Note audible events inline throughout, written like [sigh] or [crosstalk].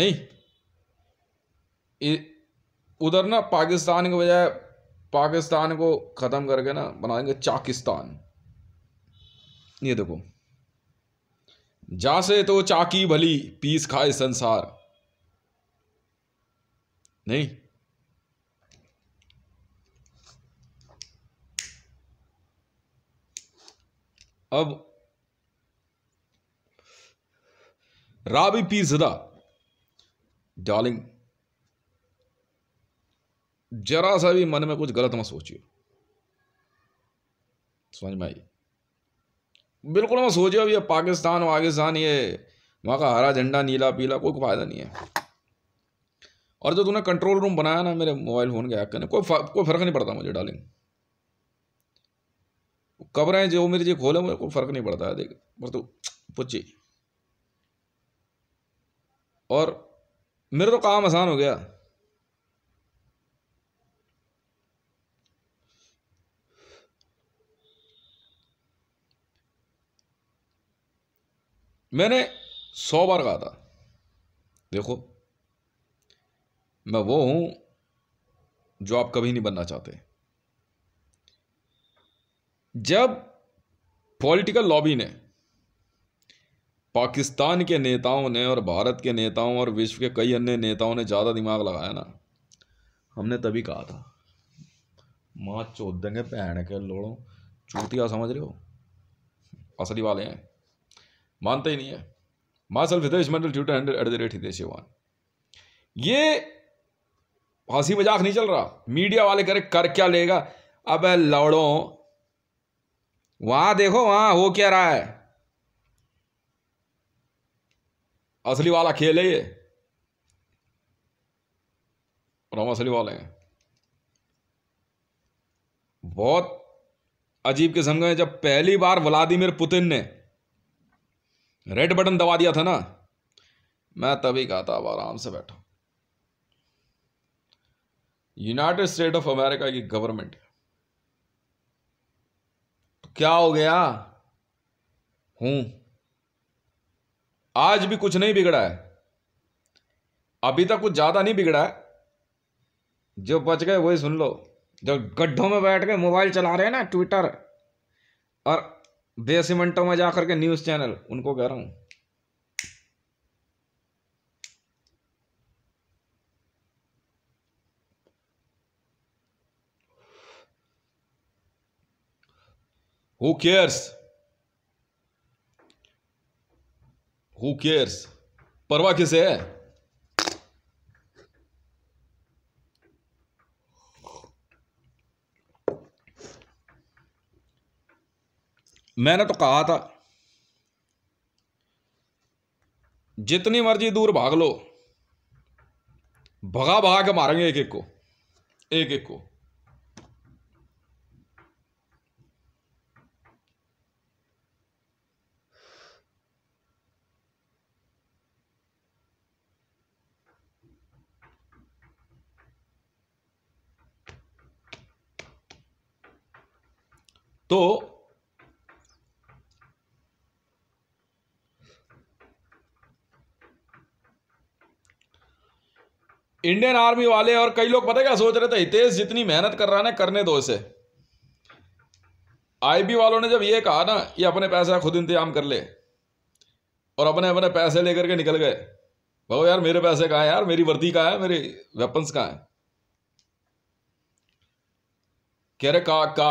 नहीं उधर ना पाकिस्तान के बजाय पाकिस्तान को ख़त्म करके ना बना देंगे चाकिस्तान ये देखो जा से तो चाकी भली पीस खाए संसार नहीं अब राबी पीसदा डार्लिंग जरा सा भी मन में कुछ गलत मत सोचियो समझ में आई बिल्कुल मत सोचियो ये पाकिस्तान वाकिस्तान ये वहाँ का हरा झंडा नीला पीला कोई फायदा नहीं है और जो तूने कंट्रोल रूम बनाया ना मेरे मोबाइल फ़ोन के हैक करने कोई कोई फ़र्क नहीं पड़ता मुझे डार्लिंग कबरें जो मेरी जी खोले मुझे कोई फ़र्क नहीं पड़ता है देख पर तू [tsk] पुछी और मेरा तो काम आसान हो गया मैंने सौ बार कहा था देखो मैं वो हूं जो आप कभी नहीं बनना चाहते जब पॉलिटिकल लॉबी ने पाकिस्तान के नेताओं ने और भारत के नेताओं और विश्व के कई अन्य नेताओं ने ज़्यादा दिमाग लगाया ना हमने तभी कहा था माँ चोद देंगे भैन के लोड़ो चूतिया समझ रहे हो असली वाले हैं मानते ही नहीं है माँ self Hitesh Mandal tutor hundred at the rate Hitesh ये हंसी मजाक नहीं चल रहा मीडिया वाले करे कर क्या लेगा अब लौड़ो वहां देखो वहां हो क्या रहा है असली वाला खेल है ये और हम असली वाले हैं बहुत अजीब किस्म का जब पहली बार व्लादिमिर पुतिन ने रेड बटन दबा दिया था ना मैं तभी कहा था अब आराम से बैठो यूनाइटेड स्टेट ऑफ अमेरिका की गवर्नमेंट तो क्या हो गया हूं आज भी कुछ नहीं बिगड़ा है अभी तक कुछ ज़्यादा नहीं बिगड़ा है जो बच गए वही सुन लो जो गड्ढों में बैठ के मोबाइल चला रहे हैं ना ट्विटर और बेसमेंटों में जाकर के न्यूज़ चैनल उनको कह रहा हूं हु केयर्स हु केयर्स परवा किसे है मैंने तो कहा था जितनी मर्जी दूर भाग लो भगा भगा के मारेंगे एक एक को एक एक को तो इंडियन आर्मी वाले और कई लोग पता क्या सोच रहे थे हितेश जितनी मेहनत कर रहा है ना करने दो इसे आईबी वालों ने जब ये कहा ना ये अपने पैसे खुद इंतजाम कर ले और अपने अपने पैसे लेकर के निकल गए भाव यार मेरे पैसे कहाँ हैं यार मेरी वर्दी कहाँ है मेरे वेपन्स कहाँ हैं कह रहे का, का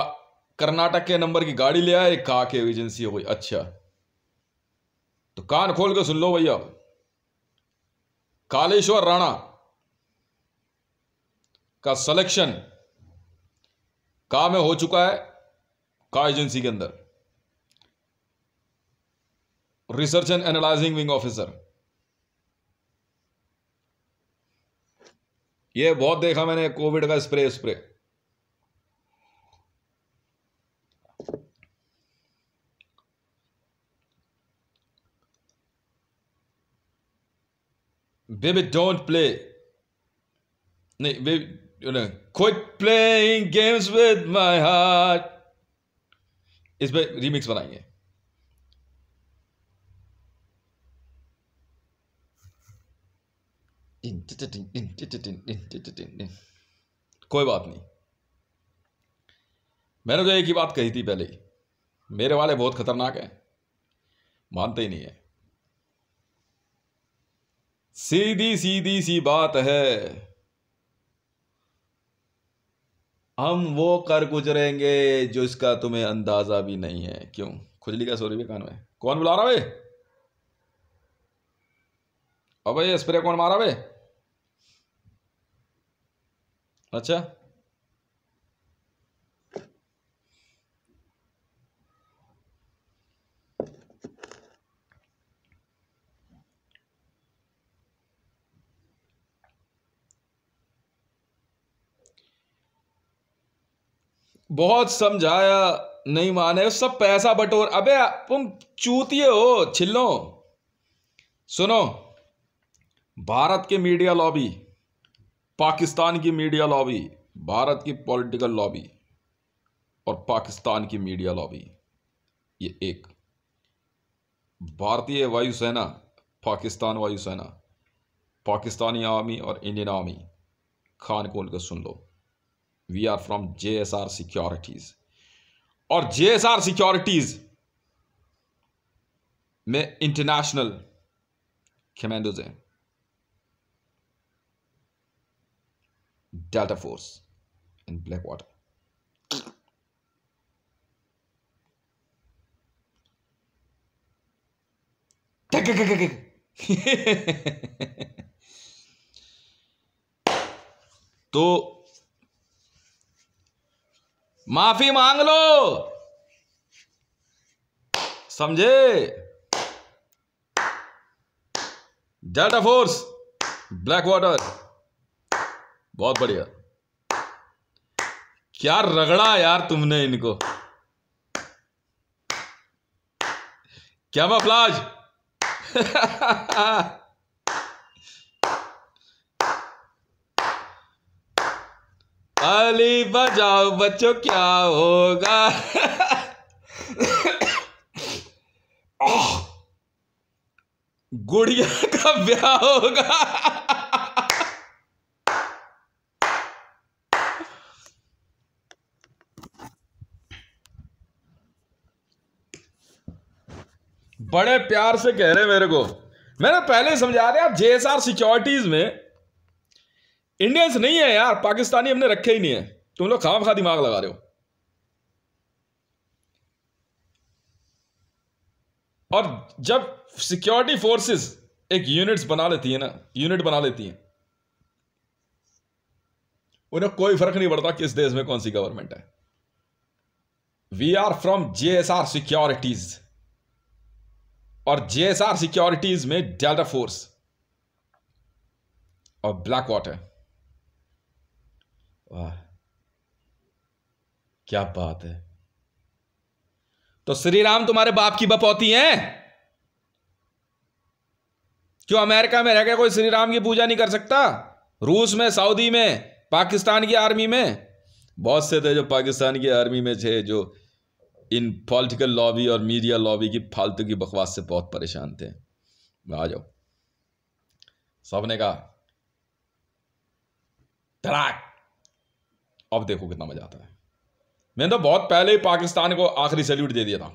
कर्नाटक के नंबर की गाड़ी ले आए कहा के एजेंसी हो गई अच्छा तो कान खोल के सुन लो भैया कालेश्वर राणा का सिलेक्शन का में हो चुका है का एजेंसी के अंदर research and analysing wing officer यह बहुत देखा मैंने कोविड का spray spray Baby, don't play. नहीं baby quit playing games with my heart इस पर रीमिक्स बनाएंगे कोई बात नहीं मैंने तो एक ही बात कही थी पहले ही मेरे वाले बहुत खतरनाक हैं मानते ही नहीं है सीधी सीधी सी बात है हम वो कर गुजरेंगे जो इसका तुम्हें अंदाजा भी नहीं है क्यों खुजली का सोरी भी कान में कौन बुला रहा है अब ये स्प्रे कौन मारा वे अच्छा बहुत समझाया नहीं माने सब पैसा बटोर अबे तुम चूतिए हो छिल्लो सुनो भारत के मीडिया लॉबी पाकिस्तान की मीडिया लॉबी भारत की पॉलिटिकल लॉबी और पाकिस्तान की मीडिया लॉबी ये एक भारतीय वायुसेना पाकिस्तान वायुसेना पाकिस्तानी आर्मी और इंडियन आर्मी खान को उनका सुन लो we are from J S R securities और जे एस आर सिक्योरिटीज में इंटरनेशनल कमेंडोज हैं Delta force in Black Water तो माफी मांग लो समझे डेल्टा फोर्स ब्लैक वाटर बहुत बढ़िया क्या रगड़ा यार तुमने इनको क्या मफलाज [laughs] ताली बजाओ बच्चों क्या होगा गुड़िया का ब्याह होगा बड़े प्यार से कह रहे मेरे को मैंने पहले समझा रहे आप जेएसआर सिक्योरिटीज में इंडियंस नहीं है यार पाकिस्तानी हमने रखे ही नहीं है तुम लोग खाम खा दिमाग लगा रहे हो और जब सिक्योरिटी फोर्सेस एक यूनिट्स बना लेती है ना यूनिट बना लेती है उन्हें कोई फर्क नहीं पड़ता किस देश में कौन सी गवर्नमेंट है we are from J S R securities और जे एस आर सिक्योरिटीज में डेल्टा फोर्स और ब्लैक वाटर वाह क्या बात है तो श्री राम तुम्हारे बाप की बपौती हैं क्यों अमेरिका में रहकर कोई श्री राम की पूजा नहीं कर सकता रूस में सऊदी में पाकिस्तान की आर्मी में बहुत से थे जो पाकिस्तान की आर्मी में थे जो इन पॉलिटिकल लॉबी और मीडिया लॉबी की फालतू की बकवास से बहुत परेशान थे आ जाओ सबने कहा धड़ाक अब देखो कितना मजा आता है मैंने तो बहुत पहले ही पाकिस्तान को आखिरी सैल्यूट दे दिया था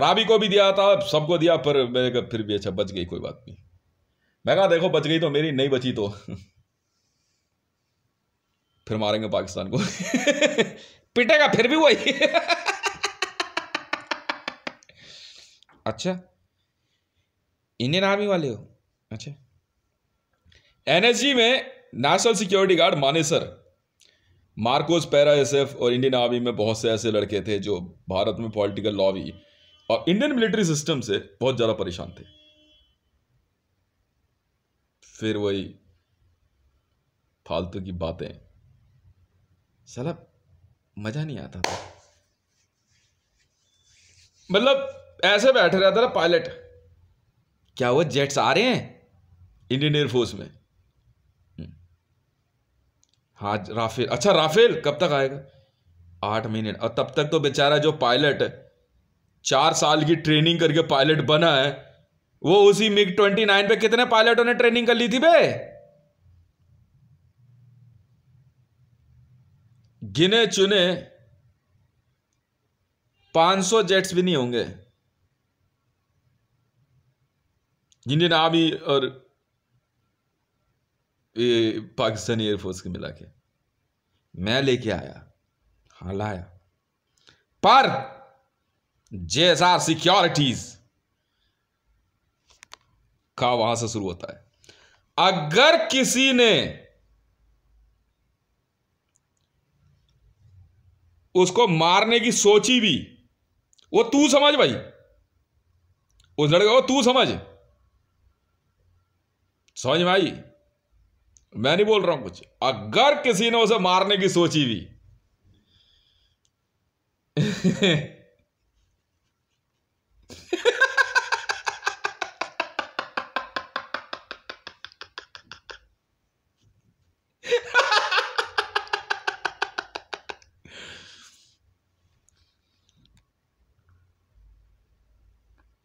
राबी को भी दिया था सबको दिया पर मैंने कहा फिर भी अच्छा बच गई कोई बात नहीं मैं कहा देखो बच गई तो मेरी नहीं बची तो [laughs] फिर मारेंगे पाकिस्तान को [laughs] पिटेगा फिर भी वही [laughs] अच्छा इंडियन आर्मी वाले हो अच्छा एनएसजी में national security guard Manesar MARCOS para S और इंडियन आर्मी में बहुत से ऐसे लड़के थे जो भारत में पॉलिटिकल भी और इंडियन मिलिट्री सिस्टम से बहुत ज़्यादा परेशान थे फिर वही फालतू की बातें साला मज़ा नहीं आता था मतलब ऐसे बैठ रहा था पायलट क्या वो जेट्स आ रहे हैं इंडियन एयरफोर्स में हाँ राफेल अच्छा राफेल कब तक आएगा आठ महीने और तब तक तो बेचारा जो पायलट चार साल की ट्रेनिंग करके पायलट बना है वो उसी मिग ट्वेंटी नाइन पे कितने पायलटों ने ट्रेनिंग कर ली थी बे गिने चुने 500 जेट्स भी नहीं होंगे इंडियन आर्मी और पाकिस्तानी एयरफोर्स के मिला के मैं लेके आया हाँ लाया पर जैसा सिक्योरिटीज का वहां से शुरू होता है अगर किसी ने उसको मारने की सोची भी वो तू समझ भाई उस लड़के को तू समझ समझ भाई मैं नहीं बोल रहा हूं कुछ अगर किसी ने उसे मारने की सोची भी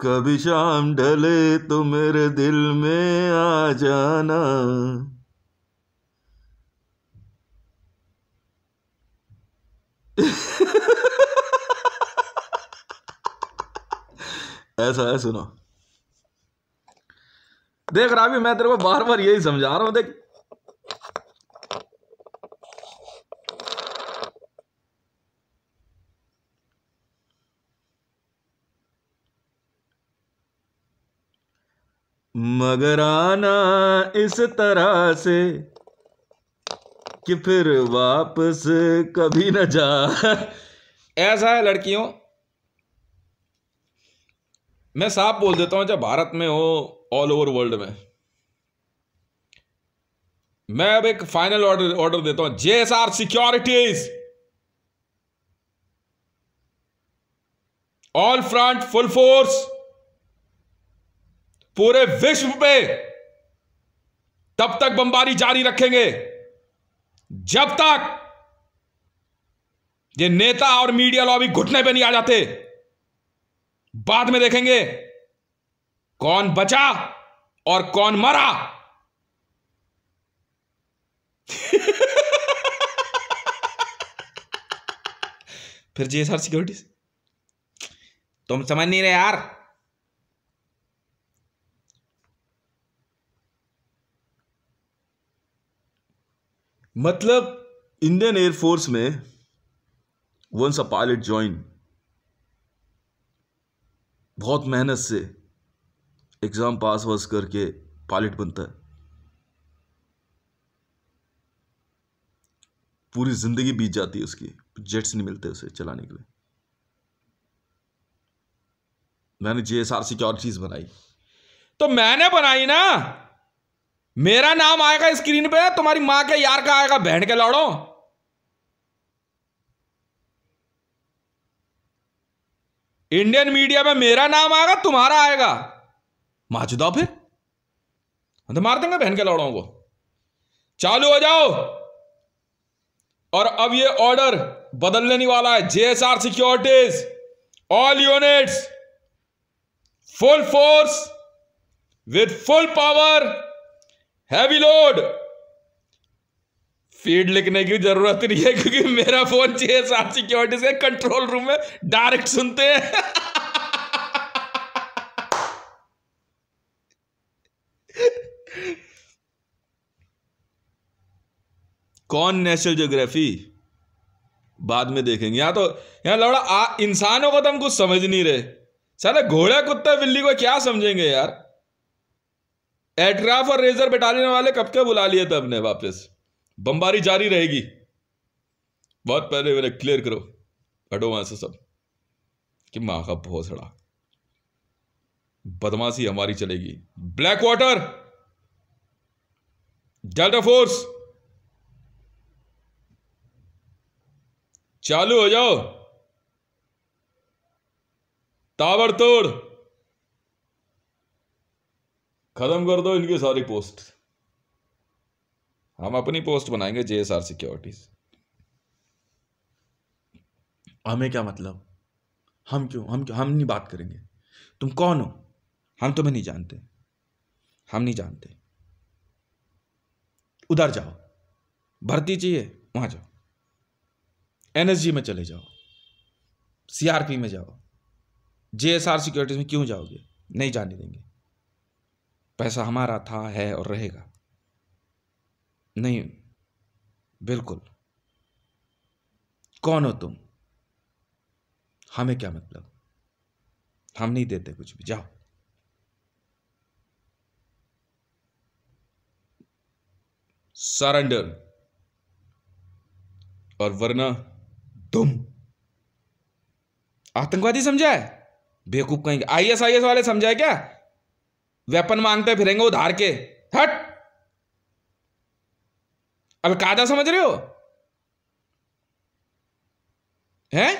कभी शाम ढले तो मेरे दिल में आ जाना ऐसा है सुनो देख रावी मैं तेरे को बार बार यही समझा रहा हूं देख मगर आना इस तरह से कि फिर वापस कभी न जा [laughs] ऐसा है लड़कियों मैं साफ बोल देता हूं चाहे भारत में हो ऑल ओवर वर्ल्ड में मैं अब एक फाइनल ऑर्डर ऑर्डर देता हूं JSR securities all front full force पूरे विश्व पे तब तक बमबारी जारी रखेंगे जब तक ये नेता और मीडिया लॉबी घुटने पे नहीं आ जाते बाद में देखेंगे कौन बचा और कौन मरा [laughs] फिर जी सर सिक्योरिटी तुम समझ नहीं रहे यार मतलब इंडियन एयरफोर्स में वंस अ पायलट ज्वाइन बहुत मेहनत से एग्ज़ाम पास वास करके पायलट बनता है पूरी ज़िंदगी बीत जाती है उसकी जेट्स नहीं मिलते उसे चलाने के लिए मैंने जे एस आर सी की और चीज़ बनाई तो मैंने बनाई ना मेरा नाम आएगा स्क्रीन पे तुम्हारी माँ के यार का आएगा बहन के लौड़ो इंडियन मीडिया में मेरा नाम आएगा तुम्हारा आएगा माचुदा फिर तो मार देंगे बहन के लौड़ों को चालू हो जाओ और अब ये ऑर्डर बदलने नहीं वाला है JSR securities all units full force with full power heavy load feed लिखने की जरूरत नहीं है क्योंकि मेरा फोन छह सात सिक्योरिटी से कंट्रोल रूम में डायरेक्ट सुनते हैं कौन नेशनल ज्योग्राफी बाद में देखेंगे यहां तो यहां लौड़ा इंसानों को तो हम कुछ समझ नहीं रहे साला घोड़ा कुत्ता बिल्ली को क्या समझेंगे यार एट्राफ और रेजर बटालियन वाले कब के बुला लिए थे अपने वापस बमबारी जारी रहेगी बहुत पहले मेरे क्लियर करो हटो वहां से सब कि माँ का सड़ा बदमाशी हमारी चलेगी ब्लैक वाटर डेल्टा फोर्स चालू हो जाओ ताबड़तोड़ खत्म कर दो इनकी सारी पोस्ट हम अपनी पोस्ट बनाएंगे जे एस आर सिक्योरिटीज हमें क्या मतलब हम क्यों हम क्यों हम नहीं बात करेंगे तुम कौन हो हम तुम्हें नहीं जानते हम नहीं जानते उधर जाओ भर्ती चाहिए वहां जाओ एनएसजी में चले जाओ सीआरपी में जाओ जेएसआर सिक्योरिटीज में क्यों जाओगे नहीं जाने देंगे पैसा हमारा था है और रहेगा नहीं बिल्कुल कौन हो तुम हमें क्या मतलब हम नहीं देते कुछ भी जाओ सरेंडर और वरना तुम आतंकवादी समझा है बेवकूफ कहेंगे आईएस आईएस वाले समझाए क्या वेपन मांगते फिरेंगे उधार के हट अलकायदा समझ रहे हो हैं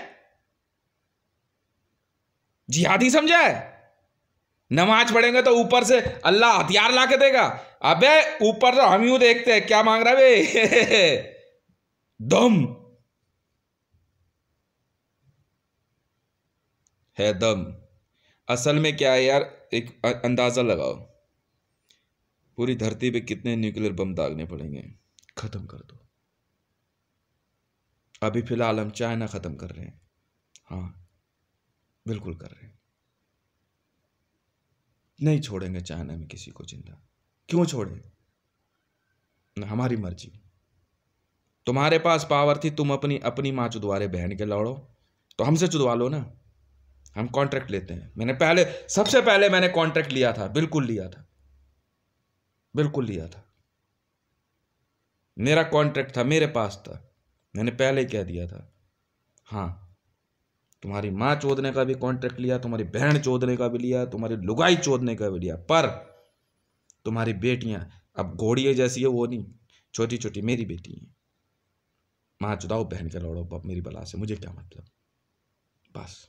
जिहादी समझा है नमाज पढ़ेंगे तो ऊपर से अल्लाह हथियार ला के देगा अबे ऊपर तो हम यू देखते हैं क्या मांग रहा है [laughs] दम है दम असल में क्या है यार एक अंदाज़ा लगाओ पूरी धरती पे कितने न्यूक्लियर बम दागने पड़ेंगे ख़त्म कर दो अभी फ़िलहाल हम चाइना ख़त्म कर रहे हैं हाँ बिल्कुल कर रहे हैं नहीं छोड़ेंगे चाइना में किसी को जिंदा क्यों छोड़ें हमारी मर्जी तुम्हारे पास पावर थी तुम अपनी अपनी माँ चुदवारे बहन के लड़ो तो हमसे चुदवा लो ना हम कॉन्ट्रैक्ट लेते हैं मैंने पहले सबसे पहले मैंने कॉन्ट्रैक्ट लिया था बिल्कुल लिया था बिल्कुल लिया था मेरा कॉन्ट्रैक्ट था मेरे पास था मैंने पहले कह दिया था हाँ तुम्हारी माँ चोदने का भी कॉन्ट्रैक्ट लिया तुम्हारी बहन चोदने का भी लिया तुम्हारी लुगाई चोदने का भी लिया पर तुम्हारी बेटियाँ अब घोड़िए जैसी है वो नहीं छोटी छोटी मेरी बेटी हैं माँ चुदाओ बहन के लौड़ो बाप मेरी बला से मुझे क्या मतलब बस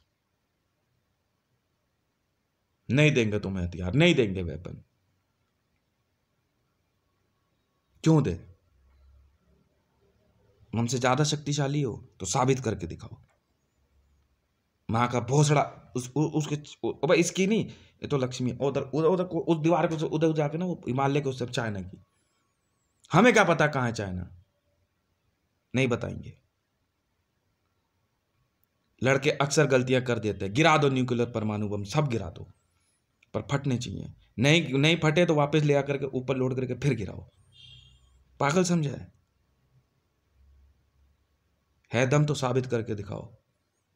नहीं देंगे तुम्हें हथियार नहीं देंगे वेपन क्यों दे हमसे ज़्यादा शक्तिशाली हो तो साबित करके दिखाओ माँ का भोसड़ा उस उ, उसके अब इसकी नहीं ये तो लक्ष्मी उधर उधर उधर उस दीवार को उधर जाके ना वो हिमालय के उससे चाइना की हमें क्या पता कहाँ है चाइना नहीं बताएंगे लड़के अक्सर गलतियां कर देते हैं गिरा दो न्यूक्लियर परमाणु बम सब गिरा दो पर फटने चाहिए नहीं नहीं फटे तो वापस ले आकर के ऊपर लोड करके फिर गिराओ पागल समझा है है दम तो साबित करके दिखाओ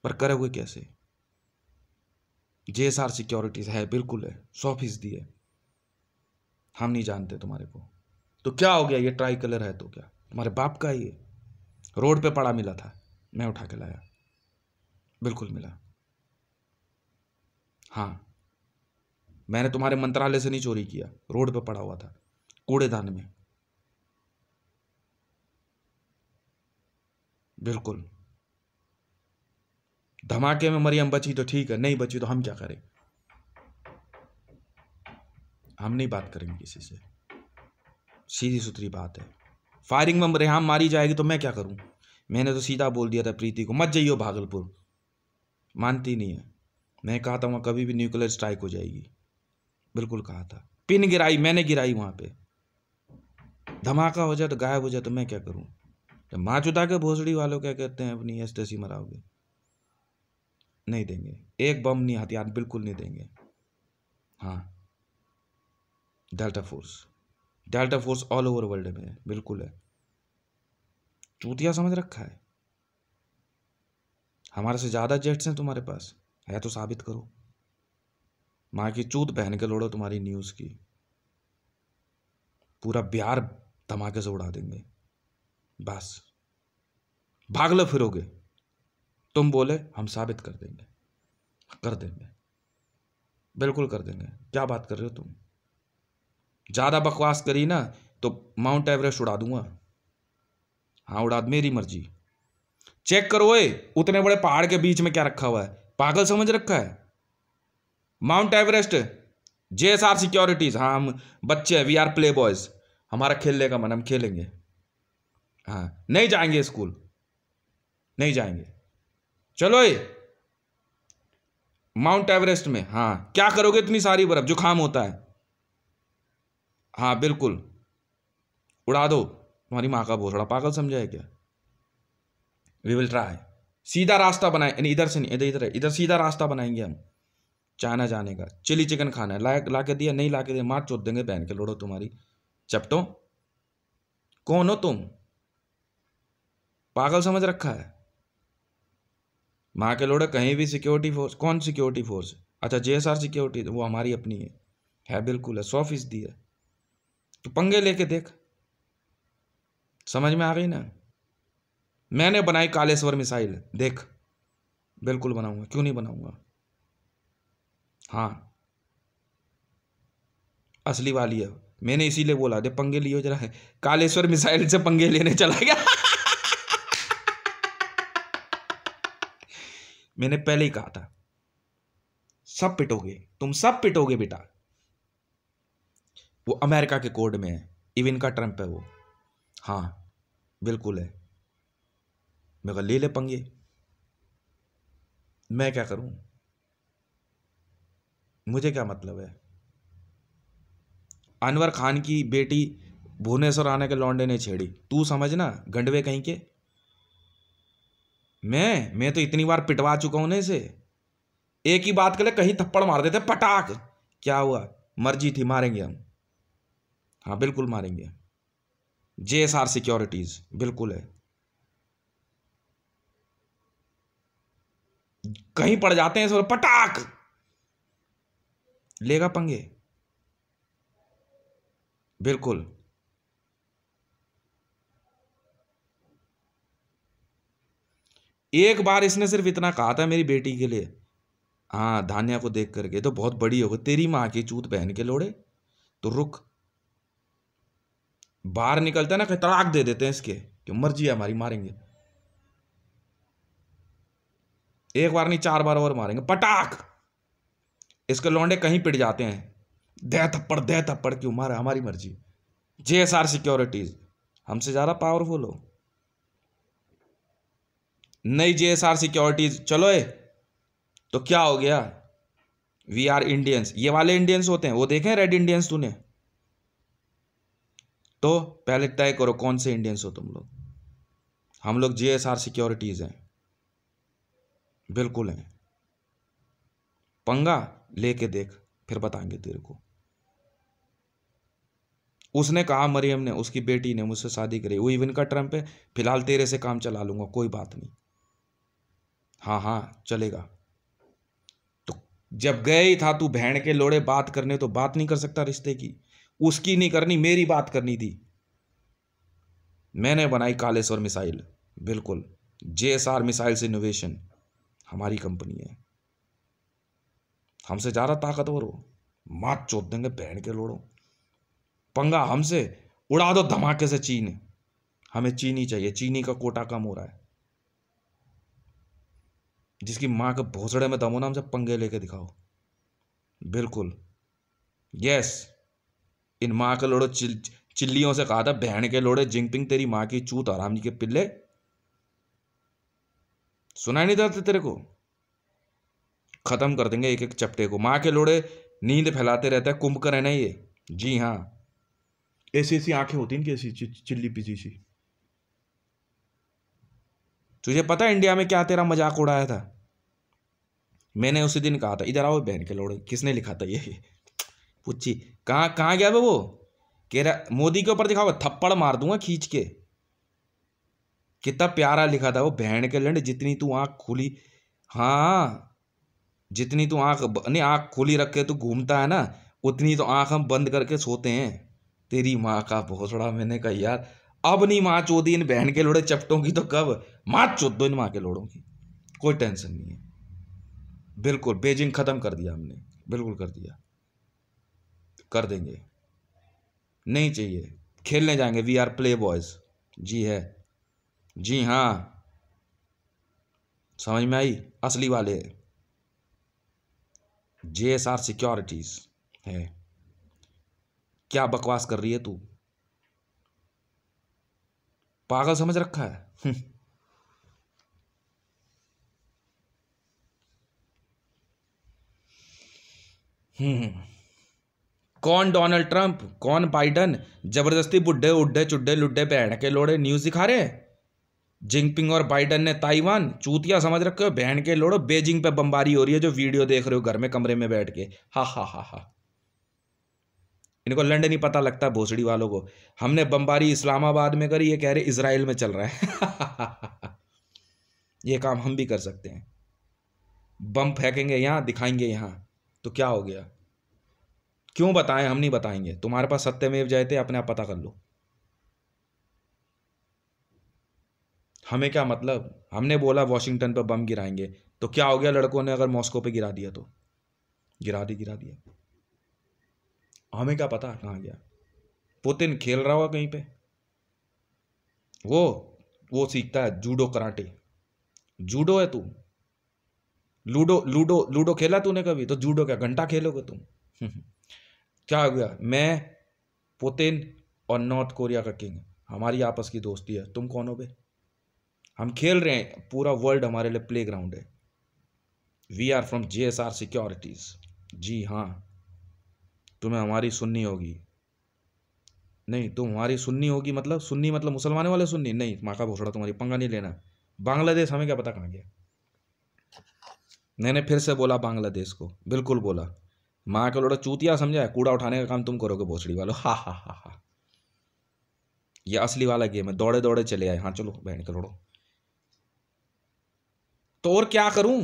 पर करोगे कैसे जे एस आर सिक्योरिटीज है बिल्कुल है सौ फीसदी है हम नहीं जानते तुम्हारे को तो क्या हो गया ये ट्राई कलर है तो क्या तुम्हारे बाप का ही है रोड पे पड़ा मिला था मैं उठा के लाया बिल्कुल मिला हाँ मैंने तुम्हारे मंत्रालय से नहीं चोरी किया रोड पे पड़ा हुआ था कूड़ेदान में बिल्कुल धमाके में मरियम बची तो ठीक है नहीं बची तो हम क्या करें हम नहीं बात करेंगे किसी से सीधी सुथरी बात है फायरिंग में रेहाम मारी जाएगी तो मैं क्या करूं मैंने तो सीधा बोल दिया था प्रीति को मत जाइयो भागलपुर मानती नहीं है मैं कहा था वहाँ कभी भी न्यूक्लियर स्ट्राइक हो जाएगी बिल्कुल कहा था पिन गिराई मैंने गिराई वहाँ पे धमाका हो जाए तो गायब हो जाए तो मैं क्या करूँ क्या माँ चुता के भोसड़ी वालों क्या कहते हैं अपनी एस टी मराओगे नहीं देंगे एक बम नहीं हथियार बिल्कुल नहीं देंगे हाँ Delta force Delta force all over world में है बिल्कुल है चूतिया समझ रखा है हमारे से ज़्यादा जेट्स हैं तुम्हारे पास है तो साबित करो माँ की चूत पहन के लोड़ो तुम्हारी न्यूज़ की पूरा बिहार धमाके से उड़ा देंगे बस भाग लो फिरोगे तुम बोले हम साबित कर देंगे कर देंगे बिल्कुल कर देंगे क्या बात कर रहे हो तुम ज़्यादा बकवास करी ना तो माउंट एवरेस्ट उड़ा दूंगा हाँ उड़ा मेरी मर्जी चेक करो ए उतने बड़े पहाड़ के बीच में क्या रखा हुआ है पागल समझ रखा है Mount Everest J S R securities हाँ हम बच्चे हैं वी आर प्ले बॉयज़ हमारा खेलने का मन हम खेलेंगे हाँ नहीं जाएंगे स्कूल नहीं जाएंगे चलो ये माउंट एवरेस्ट में हाँ क्या करोगे इतनी सारी बर्फ जुकाम होता है हाँ बिल्कुल उड़ा दो तुम्हारी माँ का भोसड़ा पागल समझाए क्या वी विल ट्राई सीधा रास्ता बनाए इधर से नहीं इधर इधर इधर सीधा रास्ता बनाएंगे हम चाइना जाने का चिली चिकन खाना है ला ला के दिया नहीं ला के दिया मार चोट देंगे बहन के लोड़ो तुम्हारी चपटो कौन हो तुम पागल समझ रखा है माँ के लोड़े कहीं भी सिक्योरिटी फोर्स कौन सिक्योरिटी फोर्स अच्छा जे एस आर सिक्योरिटी वो हमारी अपनी है है बिल्कुल है सौ फीसदी है तो पंगे लेके देख समझ में आ गई ना मैंने बनाई कालेश्वर मिसाइल देख बिल्कुल बनाऊंगा क्यों नहीं बनाऊंगा हाँ असली वाली है मैंने इसीलिए बोला दे पंगे लियो जरा कालेश्वर मिसाइल से पंगे लेने चला गया [laughs] मैंने पहले ही कहा था सब पिटोगे तुम सब पिटोगे बेटा वो अमेरिका के कोर्ट में है इवन का ट्रंप है वो हाँ बिल्कुल है मैं कहा ले ले पंगे मैं क्या करूं मुझे क्या मतलब है अनवर खान की बेटी भुवनेश्वर आने के लौंडे ने छेड़ी तू समझना गंडवे कहीं के मैं मैं तो इतनी बार पिटवा चुका हूं ना इसे एक ही बात के लिए कहीं थप्पड़ मार देते पटाख क्या हुआ मर्जी थी मारेंगे हम हाँ बिल्कुल मारेंगे जे एस आर सिक्योरिटीज बिल्कुल है कहीं पड़ जाते हैं सर पटाख लेगा पंगे बिल्कुल एक बार इसने सिर्फ इतना कहा था मेरी बेटी के लिए हाँ धान्या को देख करके तो बहुत बड़ी हो गई तेरी माँ की चूत पहन के लोड़े तो रुक बाहर निकलते ना कहीं तड़ाक दे देते हैं इसके कि मर्जी है हमारी मारेंगे एक बार नहीं चार बार और मारेंगे पटाख इसके लौंडे कहीं पिट जाते हैं दे थप्पड़ दे थप्पड़ क्यों मारा हमारी मर्जी जे एस आर सिक्योरिटीज हमसे ज़्यादा पावरफुल हो नई जे एस आर सिक्योरिटीज चलो ए तो क्या हो गया वी आर इंडियंस ये वाले इंडियंस होते हैं वो देखें रेड इंडियंस तूने तो पहले तय करो कौन से इंडियंस हो तुम लोग हम लोग जे एस आर सिक्योरिटीज हैं बिल्कुल हैं पंगा लेके देख फिर बताएंगे तेरे को उसने कहा मरियम ने उसकी बेटी ने मुझसे शादी करी वो इवन का ट्रम्प है फिलहाल तेरे से काम चला लूंगा कोई बात नहीं हाँ हाँ चलेगा तो जब गए ही था तू बहन के लोड़े बात करने तो बात नहीं कर सकता रिश्ते की उसकी नहीं करनी मेरी बात करनी थी मैंने बनाई कालेश्वर मिसाइल बिल्कुल J S R missiles innovation हमारी कंपनी है हमसे ज़्यादा ताकतवर हो मात चोत देंगे बहन के लोड़ो पंगा हमसे उड़ा दो धमाके से चीन हमें चीनी चाहिए चीनी का कोटा कम हो रहा है जिसकी माँ के भोसड़े में दम नाम से पंगे लेके दिखाओ बिल्कुल यस इन माँ के लोड़े चिल चिल्लियों से कहा था बहन के लोड़े जिंगपिंग तेरी माँ की चूत आराम जी के पिल्ले ही नहीं देते तेरे को ख़त्म कर देंगे एक एक चपटे को माँ के लोड़े नींद फैलाते रहते हैं कुंभकर्ण है ना ये जी हाँ ऐसी ऐसी आंखें होती हैं कि ऐसी चिल्ली पिची सी तुझे पता है इंडिया में क्या तेरा मजाक उड़ाया था मैंने उसी दिन कहा था इधर आओ बहन के लोड़े किसने लिखा था ये पूछी कहाँ कहाँ गया वो कह रहा मोदी के ऊपर दिखाओ थप्पड़ मार दूंगा खींच के कितना प्यारा लिखा था वो बहन के लंड जितनी तू आँख खुली हाँ जितनी तू आँख नहीं आँख खुली रख के तू घूमता है ना उतनी तो आँख हम बंद करके सोते हैं तेरी माँ का भोसड़ा मैंने कहा यार अब नहीं माँ चोदी इन बहन के लोड़े चपटों की तो कब माँ चोद दो इन माँ के लोड़ों की कोई टेंशन नहीं है बिल्कुल बेजिंग ख़त्म कर दिया हमने बिल्कुल कर दिया कर देंगे नहीं चाहिए खेलने जाएंगे वी आर प्ले बॉयज जी है जी हाँ समझ में आई असली वाले जे एस आर सिक्योरिटीज़ है क्या बकवास कर रही है तू पागल समझ रखा है हम्म।, हम्म कौन डोनाल्ड ट्रंप कौन बाइडन जबरदस्ती बुढ़े उड्ढे चुड्ढे लुड्ढे बहन के लोड़े न्यूज दिखा रहे जिंगपिंग और बाइडन ने ताइवान चूतिया समझ रखे हो बहन के लोड़ो बेजिंग पे बमबारी हो रही है जो वीडियो देख रहे हो घर में कमरे में बैठ के हा हा हा हा इनको लंड नहीं पता लगता भोसड़ी वालों को हमने बम्बारी इस्लामाबाद में करी ये कह रहे इसराइल में चल रहा है [laughs] ये काम हम भी कर सकते हैं बम फेंकेंगे यहाँ दिखाएंगे यहाँ तो क्या हो गया क्यों बताएं हम नहीं बताएंगे तुम्हारे पास सत्यमेव जयते अपने आप पता कर लो हमें क्या मतलब हमने बोला वॉशिंगटन पर बम गिराएंगे तो क्या हो गया लड़कों ने अगर मॉस्को पे गिरा दिया तो गिरा दी गिरा दिया हमें क्या पता कहाँ गया पुतिन खेल रहा हुआ कहीं पे वो वो सीखता है जूडो कराटे जूडो है तू लूडो लूडो लूडो खेला तूने कभी तो जूडो क्या घंटा खेलोगे तुम [laughs] क्या हो गया मैं पुतिन और नॉर्थ कोरिया का किंग हमारी आपस की दोस्ती है तुम कौन हो बे हम खेल रहे हैं पूरा वर्ल्ड हमारे लिए प्ले ग्राउंड है we are from J S R securities जी हाँ तुम्हें हमारी सुननी होगी नहीं तुम हमारी सुननी होगी मतलब सुननी मतलब मुसलमानों वाले सुननी नहीं माँ का भोसड़ा तुम्हारी पंगा नहीं लेना बांग्लादेश हमें क्या पता कहाँ गया मैंने फिर से बोला बांग्लादेश को बिल्कुल बोला माँ का लोटा चूतिया समझा है कूड़ा उठाने का काम तुम करोगे भोसड़ी वालों हा हा हा हा यह असली वाला गेम है दौड़े दौड़े चले आए हाँ चलो बहन करोड़ो तो और क्या करूं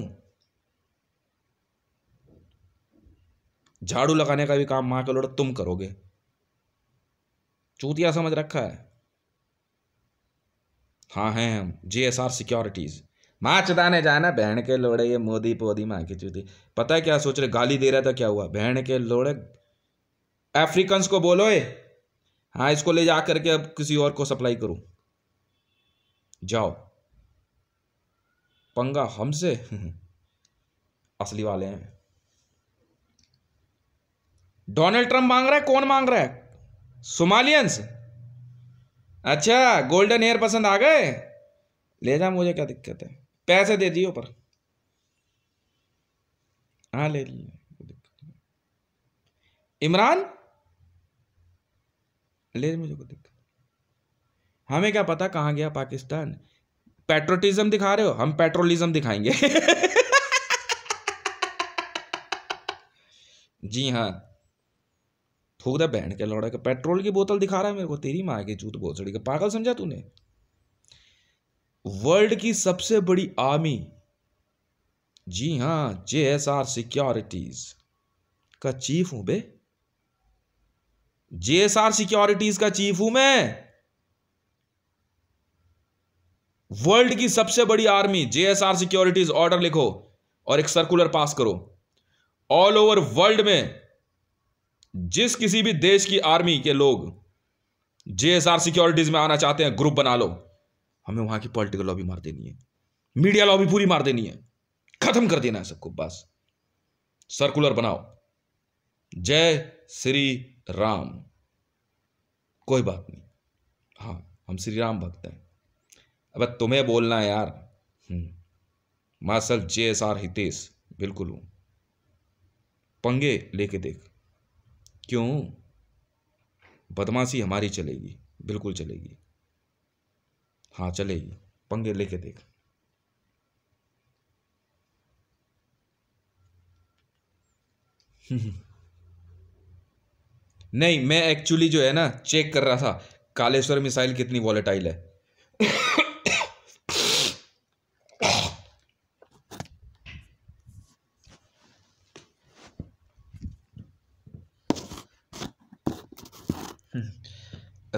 झाड़ू लगाने का भी काम माँ के लोड़ तुम करोगे चूतिया समझ रखा है हाँ हैं हम जी एस आर सिक्योरिटीज़ माँ चुदाने जाना बहन के लोड़े ये मोदी पोदी माँ की चूती पता है क्या सोच रहे गाली दे रहा था क्या हुआ बहन के लोड़े अफ्रीकन्स को बोलो ए हाँ इसको ले जा करके अब किसी और को सप्लाई करूँ जाओ पंगा हमसे [laughs] असली वाले हैं डोनाल्ड ट्रंप मांग रहा है कौन मांग रहा है सोमालियंस अच्छा गोल्डन एयर पसंद आ गए ले जा मुझे क्या दिक्कत है पैसे दे दिए ऊपर हाँ ले इमरान ले मुझे कोई दिक्कत हमें क्या पता कहाँ गया पाकिस्तान पेट्रोटिज्म दिखा रहे हो हम पेट्रोलिज्म दिखाएंगे [laughs] जी हाँ थोक दे बहन के लौड़े के पेट्रोल की बोतल दिखा रहा है मेरे को तेरी माँ के जूत बोतड़ी का पागल समझा तूने वर्ल्ड की सबसे बड़ी आर्मी जी हाँ जे एस आर सिक्योरिटीज का चीफ हूं बे जे एस आर सिक्योरिटीज का चीफ हूं मैं वर्ल्ड की सबसे बड़ी army J S R securities order लिखो और एक सर्कुलर पास करो ऑल ओवर वर्ल्ड में जिस किसी भी देश की आर्मी के लोग जेएसआर सिक्योरिटीज में आना चाहते हैं ग्रुप बना लो हमें वहां की पॉलिटिकल लॉबी मार देनी है मीडिया लॉबी पूरी मार देनी है खत्म कर देना है सबको बस सर्कुलर बनाओ जय श्री राम कोई बात नहीं हाँ हम श्री राम भक्त हैं अब तुम्हें बोलना है यार माँ जे एस आर हितेश बिल्कुल हूं पंगे लेके देख क्यों बदमाशी हमारी चलेगी बिल्कुल चलेगी हाँ चलेगी पंगे लेके देख [laughs] नहीं मैं एक्चुअली जो है ना चेक कर रहा था कालेश्वर मिसाइल कितनी वॉलेटाइल है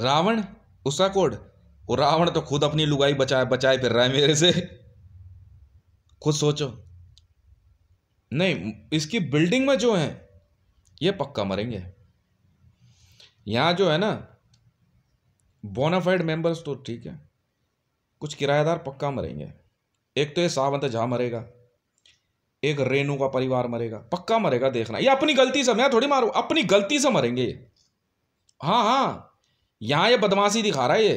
रावण उसका कोड और रावण तो खुद अपनी लुगाई बचाए बचाए फिर रहा है मेरे से खुद सोचो नहीं इसकी बिल्डिंग में जो है ये पक्का मरेंगे यहां जो है ना बोनाफाइड मेंबर्स तो ठीक है कुछ किराएदार पक्का मरेंगे एक तो ये सावंत झा मरेगा एक रेनू का परिवार मरेगा पक्का मरेगा देखना ये अपनी गलती से मैं थोड़ी मारू अपनी गलती से मरेंगे हाँ हाँ यहां ये बदमाशी दिखा रहा है ये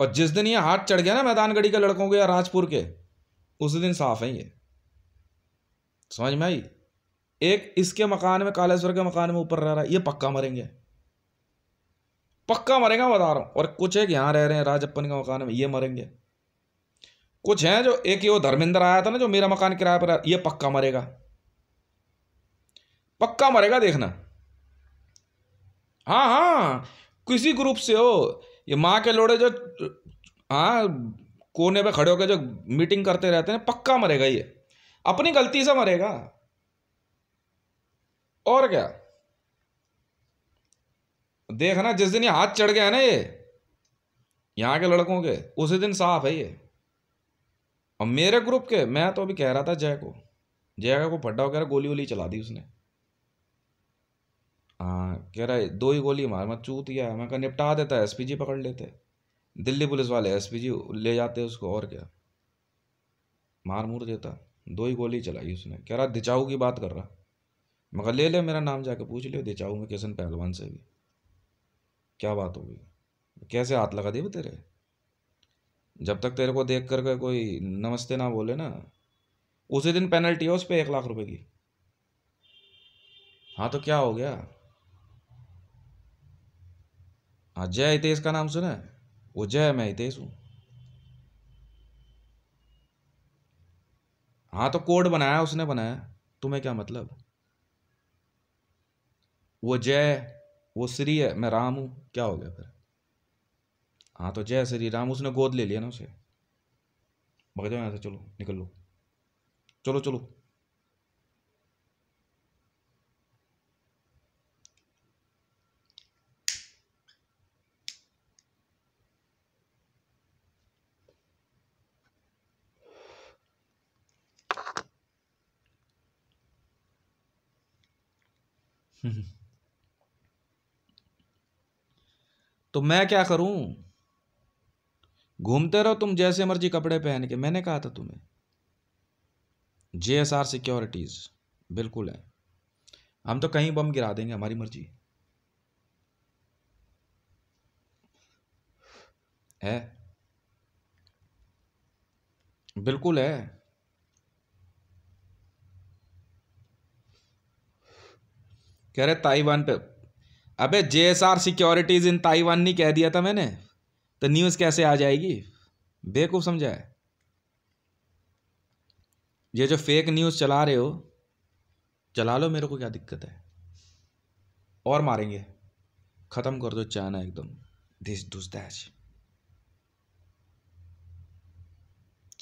और जिस दिन ये हाथ चढ़ गया ना मैदानगढ़ी के लड़कों के या राजपुर के उस दिन साफ है ये समझ में आई एक इसके मकान में कालेश्वर के मकान में ऊपर रह रहा है ये पक्का मरेंगे पक्का मरेगा बता रहा हूं और कुछ एक यहां रह रहे हैं राजप्पन के मकान में ये मरेंगे कुछ हैं जो एक ये वो धर्मेंद्र आया था ना जो मेरा मकान किराए पर ये पक्का मरेगा पक्का मरेगा देखना हाँ हाँ किसी ग्रुप से हो ये माँ के लोड़े जो हाँ कोने पे खड़े होकर जो मीटिंग करते रहते हैं पक्का मरेगा ये अपनी गलती से मरेगा और क्या देखना जिस दिन ये हाथ चढ़ गया ना ये यहाँ के लड़कों के उसी दिन साफ है ये और मेरे ग्रुप के मैं तो अभी कह रहा था जय को जय को फड्डा वगैरह गोली वोली चला दी उसने हाँ कह रहा है दो ही गोली मार मैं चूत गया मैं कहा निपटा देता एस पी जी पकड़ लेते दिल्ली पुलिस वाले एस पी जी ले जाते उसको और क्या मार मूर देता दो ही गोली चलाई उसने कह रहा दिचाऊ की बात कर रहा मगर ले ले मेरा नाम जाके पूछ लियो दिचाऊ में किशन पहलवान से भी क्या बात होगी कैसे हाथ लगा दे तेरे जब तक तेरे को देख करके कोई नमस्ते ना बोले ना उसी दिन पेनल्टी है उस पर एक लाख रुपए की हाँ तो क्या हो गया हाँ जय हितेश का नाम सुना है वो जय मैं हितेश हूँ हाँ तो कोड बनाया उसने बनाया तुम्हें क्या मतलब वो जय वो श्री है मैं राम हूँ क्या हो गया फिर हाँ तो जय श्री राम उसने गोद ले लिया ना उसे भग जाओ यहाँ से चलो निकल लो चलो चलो [laughs] तो मैं क्या करूं घूमते रहो तुम जैसे मर्जी कपड़े पहन के मैंने कहा था तुम्हें जे एस आर सिक्योरिटीज बिल्कुल है हम तो कहीं बम गिरा देंगे हमारी मर्जी है बिल्कुल है कह रहे ताइवान पे अबे आर सिक्योरिटीज़ इन ताइवान नहीं कह दिया था मैंने तो न्यूज़ कैसे आ जाएगी बेवकूफ़ समझा है ये जो फेक न्यूज़ चला रहे हो चला लो मेरे को क्या दिक्कत है और मारेंगे ख़त्म कर दो चाइना एकदम दिस दुस दैच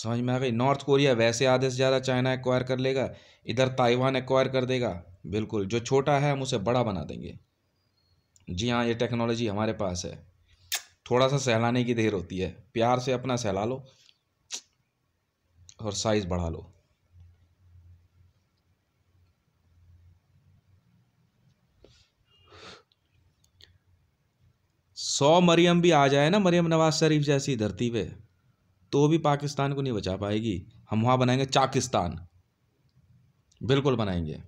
समझ में आ गई नॉर्थ कोरिया वैसे आधे से ज़्यादा चाइना एक्वायर कर लेगा इधर ताइवान एक्वायर कर देगा बिल्कुल जो छोटा है हम उसे बड़ा बना देंगे जी हाँ ये टेक्नोलॉजी हमारे पास है थोड़ा सा सहलाने की देर होती है प्यार से अपना सहला लो और साइज़ बढ़ा लो सौ मरियम भी आ जाए ना मरियम नवाज शरीफ जैसी धरती पे तो भी पाकिस्तान को नहीं बचा पाएगी हम वहाँ बनाएंगे चाकिस्तान बिल्कुल बनाएंगे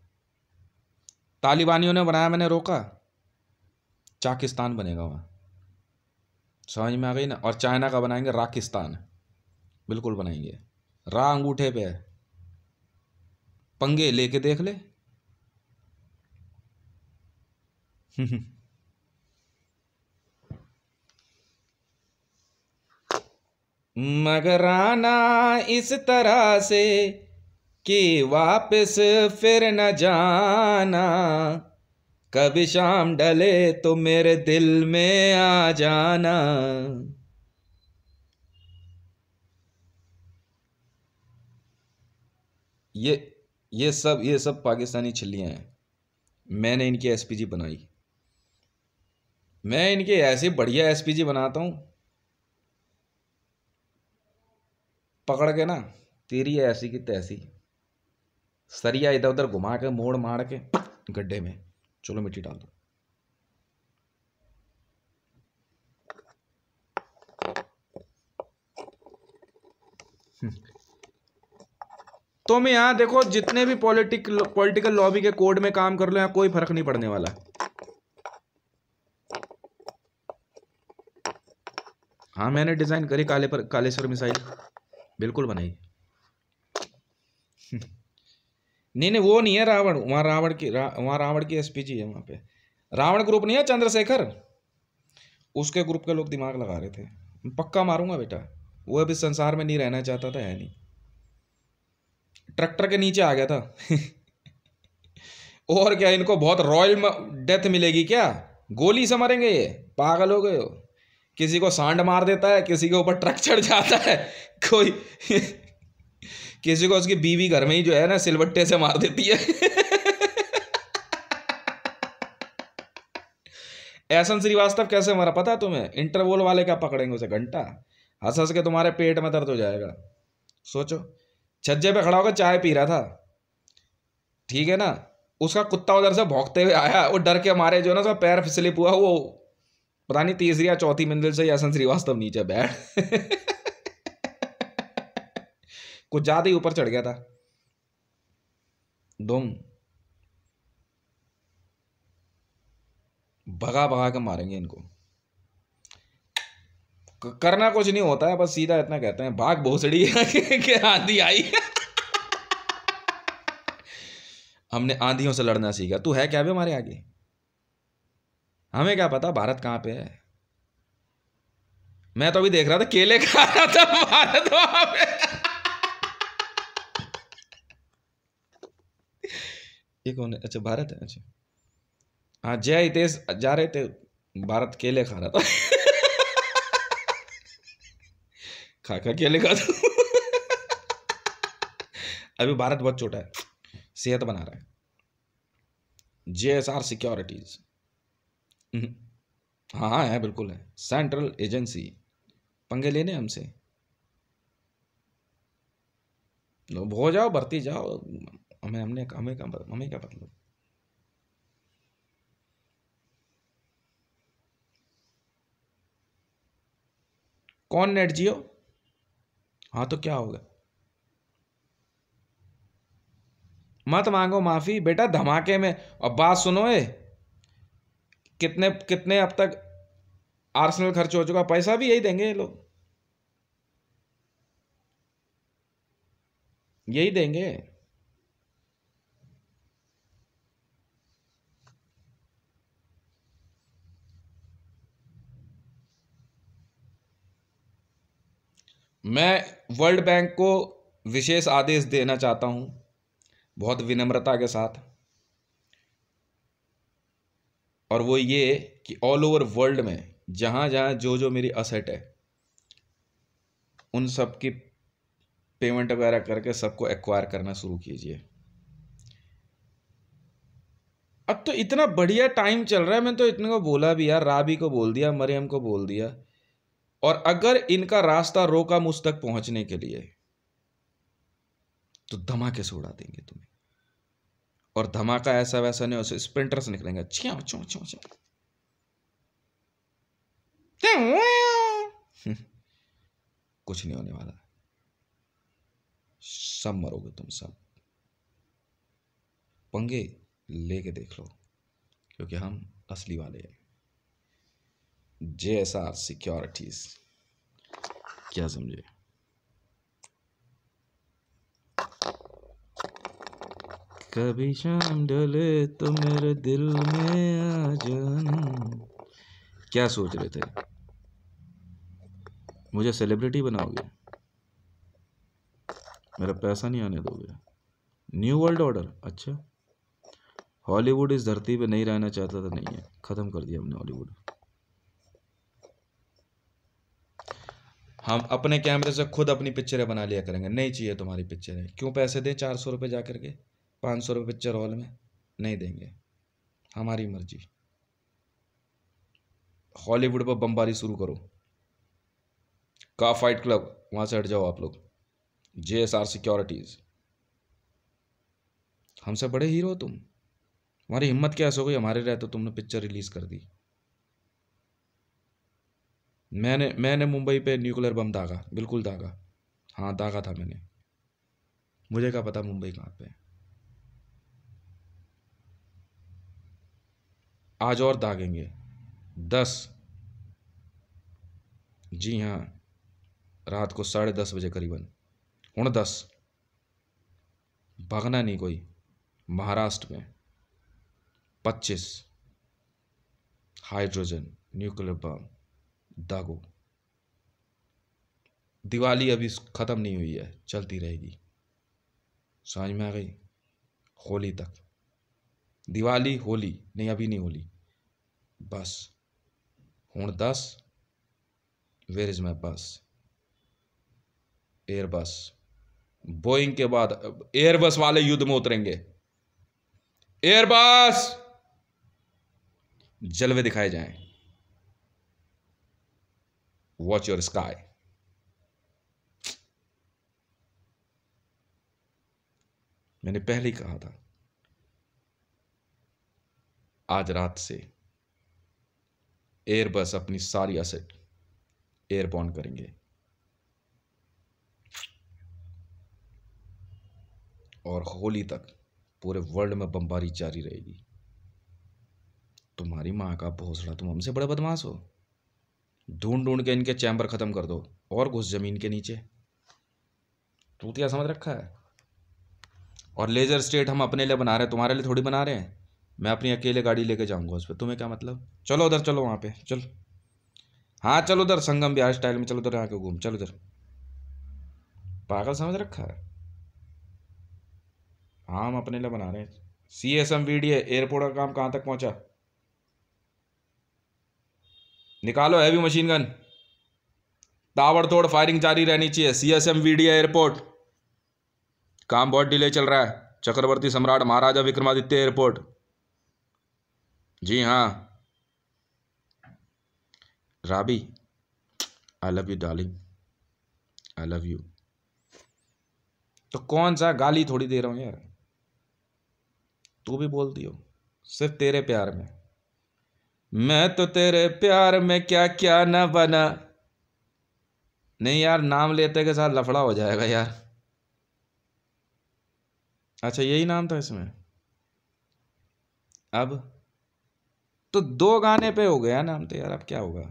तालिबानियों ने बनाया मैंने रोका चाकिस्तान बनेगा वहाँ समझ में आ गई ना और चाइना का बनाएंगे राकिस्तान बिल्कुल बनाएंगे रा अंगूठे पे पंगे लेके देख ले [laughs] मगराना इस तरह से कि वापस फिर न जाना कभी शाम डले तो मेरे दिल में आ जाना ये ये सब ये सब पाकिस्तानी छिल्लियाँ हैं मैंने इनकी एसपीजी बनाई मैं इनके ऐसे बढ़िया एसपीजी बनाता हूँ पकड़ के ना तेरी ऐसी की तैसी सरिया इधर उधर घुमा के मोड़ मार के गड्ढे में चलो मिट्टी डाल दो हम्म। तो मैं यहां देखो जितने भी पॉलिटिक पॉलिटिकल लॉबी के कोड में काम कर लो यहां कोई फर्क नहीं पड़ने वाला हाँ मैंने डिज़ाइन करी काले पर कालेश्वर मिसाइल बिल्कुल बनाई नहीं नहीं वो नहीं है रावण वहाँ रावण की रा, वहाँ रावण की एसपीजी है वहाँ पे रावण ग्रुप नहीं है चंद्रशेखर उसके ग्रुप के लोग दिमाग लगा रहे थे पक्का मारूंगा बेटा वो अभी संसार में नहीं रहना चाहता था है नहीं ट्रैक्टर के नीचे आ गया था [laughs] और क्या इनको बहुत रॉयल डेथ मिलेगी क्या गोली से मरेंगे ये पागल हो गए हो किसी को सांड मार देता है किसी के ऊपर ट्रक चढ़ जाता है [laughs] कोई किसी को उसकी बीवी घर में ही जो है ना सिलबट्टे से मार देती है ऐसन श्रीवास्तव कैसे हमारा पता तुम्हें इंटरवोल वाले क्या पकड़ेंगे उसे घंटा हंस हंस के तुम्हारे पेट में दर्द हो जाएगा सोचो छज्जे पे खड़ा होकर चाय पी रहा था ठीक है ना उसका कुत्ता उधर से भोंगते हुए आया वो डर के मारे जो है ना उसका पैर स्लिप हुआ वो पता नहीं तीसरी या चौथी मंजिल से यासन श्रीवास्तव नीचे बैठ कुछ ज़्यादा ही ऊपर चढ़ गया था दुम भगा भगा के मारेंगे इनको करना कुछ नहीं होता है बस सीधा इतना कहते हैं भाग भोसड़ी [laughs] के आंधी आई हमने आंधियों से लड़ना सीखा तू है क्या भी हमारे आगे हमें क्या पता भारत कहां पे है मैं तो अभी देख रहा था केले खा रहा था भारत वहां पे ये कौन है अच्छा भारत है अच्छा हाँ जय हितेश जा रहे थे भारत केले खा रहा था [laughs] खा खा केले खा था [laughs] अभी भारत बहुत छोटा है सेहत बना रहा है जे एस आर सिक्योरिटीज हाँ हाँ है बिल्कुल है सेंट्रल एजेंसी पंगे लेने हमसे हो जाओ भर्ती जाओ हमें हमने हमें क्या हमें क्या मतलब कौन नेट जियो हाँ तो क्या होगा मत मांगो माफी बेटा धमाके में और बात सुनो ए कितने कितने अब तक आर्सेनल खर्च हो चुका पैसा भी यही देंगे ये लोग यही देंगे मैं वर्ल्ड बैंक को विशेष आदेश देना चाहता हूं बहुत विनम्रता के साथ और वो ये कि ऑल ओवर वर्ल्ड में जहाँ जहाँ जो जो मेरी असेट है उन सब की पेमेंट वगैरह करके सबको एक्वायर करना शुरू कीजिए अब तो इतना बढ़िया टाइम चल रहा है मैंने तो इतने को बोला भी यार राबी को बोल दिया मरियम को बोल दिया और अगर इनका रास्ता रोका मुझ तक पहुंचने के लिए तो धमाके से उड़ा देंगे तुम्हें और धमाका ऐसा वैसा नहीं उसे स्प्रिंटर से निकलेंगे छिया छो छो छो कुछ नहीं होने वाला सब मरोगे तुम सब पंगे लेके देख लो क्योंकि हम असली वाले हैं जे एस आर सिक्योरिटीज़ क्या समझे कभी शाम डले तो मेरे दिल में आ जाना क्या सोच रहे थे मुझे सेलिब्रिटी बनाओगे मेरा पैसा नहीं आने दोगे न्यू वर्ल्ड ऑर्डर अच्छा हॉलीवुड इस धरती पे नहीं रहना चाहता था नहीं है ख़त्म कर दिया हमने हॉलीवुड हम अपने कैमरे से खुद अपनी पिक्चरें बना लिया करेंगे नहीं चाहिए तुम्हारी पिक्चरें क्यों पैसे दें चार सौ रुपये जा करके पाँच सौ रुपये पिक्चर हॉल में नहीं देंगे हमारी मर्जी हॉलीवुड पर बमबारी शुरू करो का फाइट क्लब वहाँ से हट जाओ आप लोग जे एस आर सिक्योरिटीज़ हमसे बड़े हीरो तुम हमारी हिम्मत कैसे हो गई हमारे रहते तो तुमने पिक्चर रिलीज़ कर दी मैंने मैंने मुंबई पे न्यूक्लियर बम दागा बिल्कुल दागा हाँ दागा था मैंने मुझे क्या पता मुंबई कहाँ पे आज और दागेंगे दस जी हाँ रात को साढ़े दस बजे करीबन हूँ दस भागना नहीं कोई महाराष्ट्र में पच्चीस हाइड्रोजन न्यूक्लियर बम दागो दिवाली अभी ख़त्म नहीं हुई है चलती रहेगी समझ में आ गई होली तक दिवाली होली नहीं अभी नहीं होली बस हूँ दस वेर इज़ माई बस एयरबस बोइंग के बाद एयरबस वाले युद्ध में उतरेंगे एयरबस जलवे दिखाए जाएं watch your sky. मैंने पहले ही कहा था आज रात से एयरबस अपनी सारी असेट एयरबॉन करेंगे और होली तक पूरे वर्ल्ड में बमबारी जारी रहेगी तुम्हारी माँ का भोसड़ा तुम हमसे बड़े बदमाश हो ढूंढ ढूंढ के इनके चैम्बर ख़त्म कर दो और घुस ज़मीन के नीचे तूतिया समझ रखा है और लेज़र स्टेट हम अपने लिए बना रहे हैं तुम्हारे लिए थोड़ी बना रहे हैं मैं अपनी अकेले गाड़ी लेके जाऊंगा उस पर तुम्हें क्या मतलब चलो उधर चलो वहाँ पे चल हाँ चलो उधर संगम बिहार स्टाइल में चलो उधर यहाँ के घूम चलो उधर पागल समझ रखा है हाँ हम अपने लिए बना रहे हैं C S M V D airport का काम कहाँ तक पहुँचा निकालो हैवी मशीन गन ताबड़तोड़ फायरिंग जारी रहनी चाहिए सी एस एम वीडिया एयरपोर्ट काम बहुत डिले चल रहा है चक्रवर्ती सम्राट महाराजा विक्रमादित्य एयरपोर्ट जी हाँ राबी I love you darling I love you तो कौन सा गाली थोड़ी दे रहा हूँ यार तू भी बोलती हो सिर्फ तेरे प्यार में मैं तो तेरे प्यार में क्या क्या न बना नहीं यार नाम लेते के साथ लफड़ा हो जाएगा यार अच्छा यही नाम था इसमें अब तो दो गाने पे हो गया नाम तो यार अब क्या होगा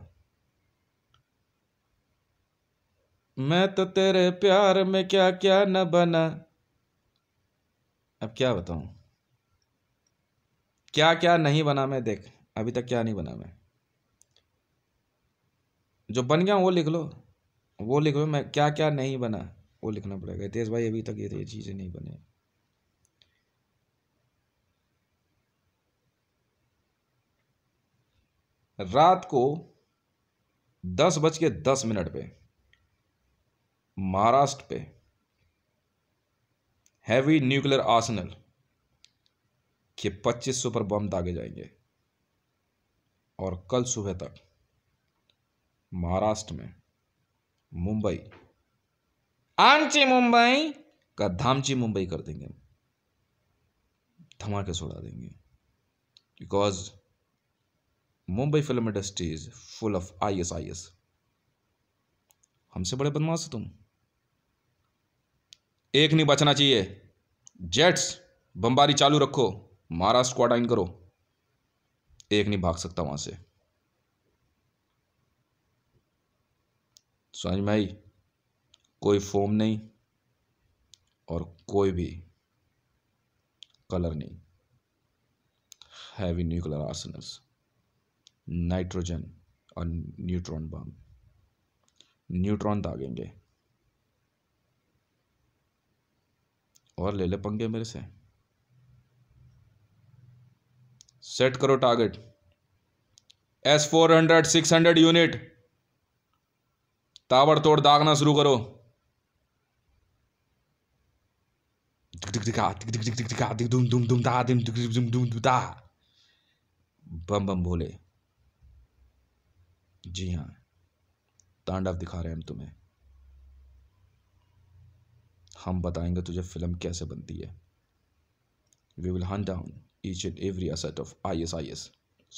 मैं तो तेरे प्यार में क्या क्या न बना अब क्या बताऊं क्या क्या नहीं बना मैं देख अभी तक क्या नहीं बना मैं जो बन गया वो लिख लो वो लिख लो मैं क्या क्या नहीं बना वो लिखना पड़ेगा हितेश भाई अभी तक ये तो ये चीज़ें नहीं बने रात को दस बज के दस मिनट पे महाराष्ट्र पे हैवी न्यूक्लियर आर्सेनल के पच्चीस सुपर बम दागे जाएंगे और कल सुबह तक महाराष्ट्र में मुंबई आमची मुंबई का धामची मुंबई कर देंगे धमाके सोड़ा देंगे because Mumbai film industry is full of I S I S हमसे बड़े बदमाश तुम एक नहीं बचना चाहिए जेट्स बमबारी चालू रखो महाराष्ट्र को अडाइन करो एक नहीं भाग सकता वहां से समझ में आई कोई फॉर्म नहीं और कोई भी कलर नहीं हैवी न्यूक्लियर आसनस नाइट्रोजन और न्यूट्रॉन बम न्यूट्रॉन दागेंगे और ले ले पंगे मेरे से सेट करो target S four hundred six hundred unit तोड़ दागना शुरू करो बम बम भोले जी हाँ तांडव दिखा रहे हम तुम्हें हम बताएंगे तुझे फिल्म कैसे बनती है we will hunt down each and every asset of ISIS,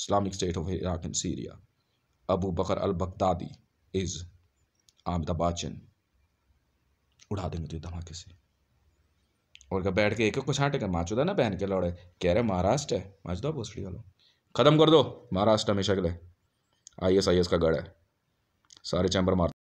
Islamic State of Iraq and Syria. Abu Bakr al-Baghdadi is Amitabh Bachchan उड़ा देंगे तुझे तो धमाके से और क्या बैठ के एक को छाटेगा माचुदा ना पहन के लौड़े कह रहे महाराष्ट्र है माचुदा भोसड़ी वालों ख़त्म कर दो महाराष्ट्र हमेशा के लिए आई एस आई एस का गढ़ है सारे चैम्बर मार